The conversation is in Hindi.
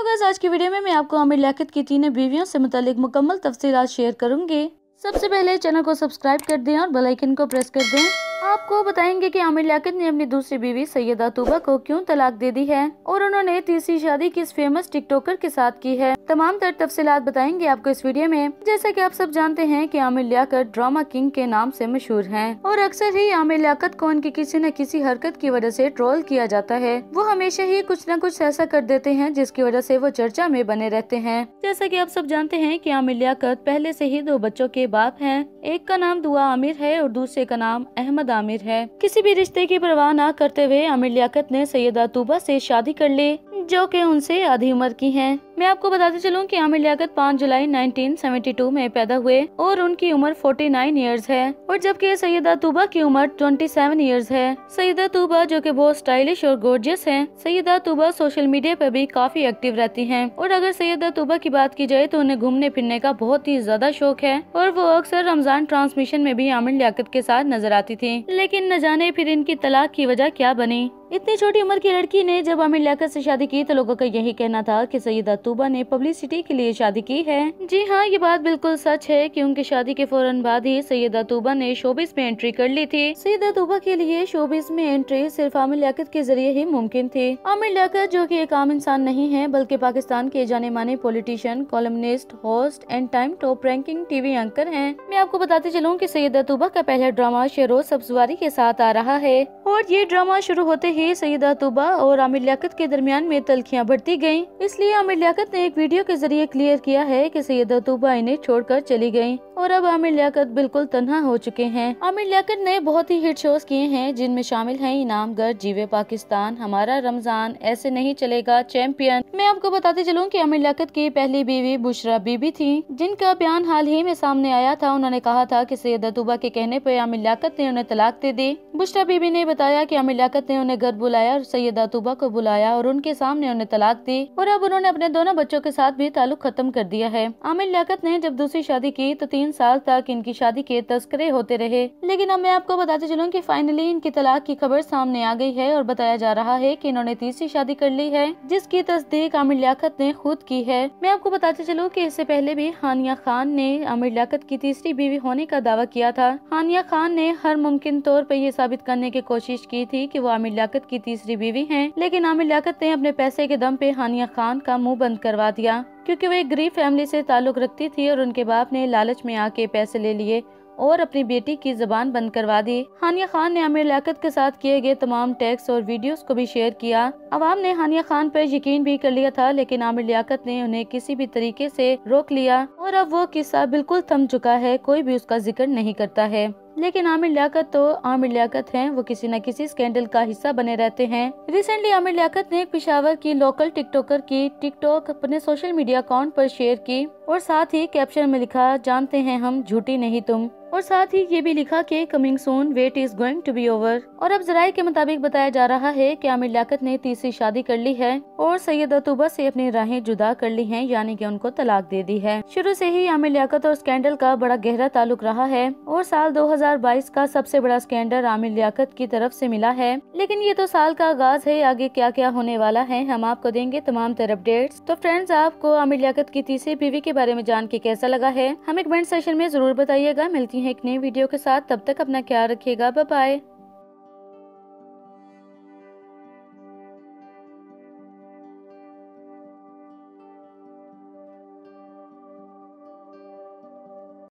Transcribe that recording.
हेलो गैस आज की वीडियो में मैं आपको आमिर लाखित की तीनों बीवियों से मुतालिक मुकम्मल तफसीलात शेयर करूंगी सबसे पहले चैनल को सब्सक्राइब कर दें और बेल आइकन को प्रेस कर दें आपको बताएंगे कि आमिर लियाकत ने अपनी दूसरी बीवी सैयदा तुबा को क्यों तलाक दे दी है और उन्होंने तीसरी शादी किस फेमस टिकटॉकर के साथ की है तमाम तर तफसीत बताएंगे आपको इस वीडियो में जैसा कि आप सब जानते हैं कि आमिर लियाकत ड्रामा किंग के नाम से मशहूर हैं और अक्सर ही आमिर लियाकत को उनकी किसी न किसी हरकत की वजह से ट्रोल किया जाता है वो हमेशा ही कुछ न कुछ ऐसा कर देते हैं जिसकी वजह से वो चर्चा में बने रहते हैं जैसा कि आप सब जानते हैं कि आमिर लियाकत पहले से ही दो बच्चों के बाप है एक का नाम दुआ आमिर है और दूसरे का नाम अहमद सैयद आमिर है किसी भी रिश्ते की परवाह न करते हुए आमिर लियाकत ने सैयदा तूबा से शादी कर ली जो कि उनसे आधी उम्र की हैं। मैं आपको बताते चलूं कि आमिर लियाकत 5 जुलाई 1972 में पैदा हुए और उनकी उम्र 49 नाइन है और जबकि सैदा तूबा की उम्र 27 सेवन ईयर्स है सैदा तूबा जो कि बहुत स्टाइलिश और गोर्जियस हैं। सैदा तूबा सोशल मीडिया पर भी काफी एक्टिव रहती हैं और अगर सैदा तूबा की बात की जाए तो उन्हें घूमने फिरने का बहुत ही ज्यादा शौक है और वो अक्सर रमजान ट्रांसमिशन में भी आमिर लियाकत के साथ नजर आती थी लेकिन न जाने फिर इनकी तलाक की वजह क्या बनी इतनी छोटी उम्र की लड़की ने जब आमिर लियाकत से शादी की तो लोगों का यही कहना था कि सईदा तूबा ने पब्लिसिटी के लिए शादी की है जी हाँ ये बात बिल्कुल सच है कि उनकी शादी के फौरन बाद ही सईदा तूबा ने शोबिस में एंट्री कर ली थी सईदा तूबा के लिए शोबिस में एंट्री सिर्फ आमिर लियाकत के जरिए ही मुमकिन थी आमिर लियाकत जो की एक आम इंसान नहीं है बल्कि पाकिस्तान के जाने माने politician columnist host and time top ranking TV anchor है मैं आपको बताते चलूँ की सैयदा तूबा का पहला ड्रामा शेरोज सब्जवारी के साथ आ रहा है और ये ड्रामा शुरू होते ही सईदा तुबा और आमिर लियाकत के दरमियान में तलखियाँ बढ़ती गयी इसलिए आमिर लियाकत ने एक वीडियो के जरिए क्लियर किया है की सईदा तुबा इन्हें छोड़कर चली गयी और अब आमिर लियाकत बिल्कुल तनहा हो चुके हैं आमिर लियाकत ने बहुत ही हिट शोज किए हैं जिनमें शामिल इनाम घर जीवे पाकिस्तान हमारा रमजान ऐसे नहीं चलेगा चैंपियन मैं आपको बताते चलूँ कि आमिर लियाकत की पहली बीवी बुशरा बीबी थी जिनका बयान हाल ही में सामने आया था उन्होंने कहा था की सैदा तुबा के कहने पर आमिर लियाकत ने उन्हें तलाक दे दी बुशरा बीबी ने बताया कि लियात ने उन्हें घर बुलाया और सैयदा तुबा को बुलाया और उनके सामने उन्हें तलाक दी और अब उन्होंने अपने दोनों बच्चों के साथ भी ताल्लुक खत्म कर दिया है आमिर लियाकत ने जब दूसरी शादी की तो तीन साल तक इनकी शादी के तस्करे होते रहे लेकिन अब मैं आपको बताते चलूँ की फाइनली इनकी तलाक की खबर सामने आ गई है और बताया जा रहा है की इन्होंने तीसरी शादी कर ली है जिसकी तस्दीक आमिर लियाकत ने खुद की है मैं आपको बताते चलूँ की इससे पहले भी हानिया खान ने आमिर लियाकत की तीसरी बीवी होने का दावा किया था हानिया खान ने हर मुमकिन तौर पर यह साबित करने की कोशिश कोशिश की थी कि वो आमिर लियाकत की तीसरी बीवी हैं लेकिन आमिर लियाकत ने अपने पैसे के दम पे हानिया खान का मुंह बंद करवा दिया क्योंकि वो एक गरीब फैमिली से ताल्लुक रखती थी और उनके बाप ने लालच में आके पैसे ले लिए और अपनी बेटी की जबान बंद करवा दी हानिया खान ने आमिर लियाकत के साथ किए गए तमाम टैक्स और वीडियोस को भी शेयर किया अवाम ने हानिया खान पर यकीन भी कर लिया था लेकिन आमिर लियाकत ने उन्हें किसी भी तरीके से रोक लिया और अब वो किस्सा बिल्कुल थम चुका है कोई भी उसका जिक्र नहीं करता है लेकिन आमिर लियाकत तो आमिर लियाकत हैं वो किसी न किसी स्कैंडल का हिस्सा बने रहते हैं रिसेंटली आमिर लियाकत ने एक पिशावर की लोकल टिकटॉकर की टिकटॉक अपने सोशल मीडिया अकाउंट पर शेयर की और साथ ही कैप्शन में लिखा जानते हैं हम झूठी नहीं तुम और साथ ही ये भी लिखा कि coming soon wait is going to be over और अब जराये के मुताबिक बताया जा रहा है कि आमिर लियाकत ने तीसरी शादी कर ली है और सैयद अतुबा से अपनी राहें जुदा कर ली हैं यानी कि उनको तलाक दे दी है शुरू से ही आमिर लियाकत और स्कैंडल का बड़ा गहरा ताल्लुक रहा है और साल बाईस का सबसे बड़ा स्कैंडल आमिर लियाकत की तरफ ऐसी मिला है लेकिन ये तो साल का आगाज है आगे क्या क्या होने वाला है हम आपको देंगे तमाम तरह अपडेट तो फ्रेंड्स आपको आमिर लियाकत की तीसरी बीवी के बारे में जान के कैसा लगा है हमें कमेंट सेशन में जरूर बताइएगा मिलती मिलती हैं एक नई वीडियो के साथ तब तक अपना ख्याल रखिएगा बाय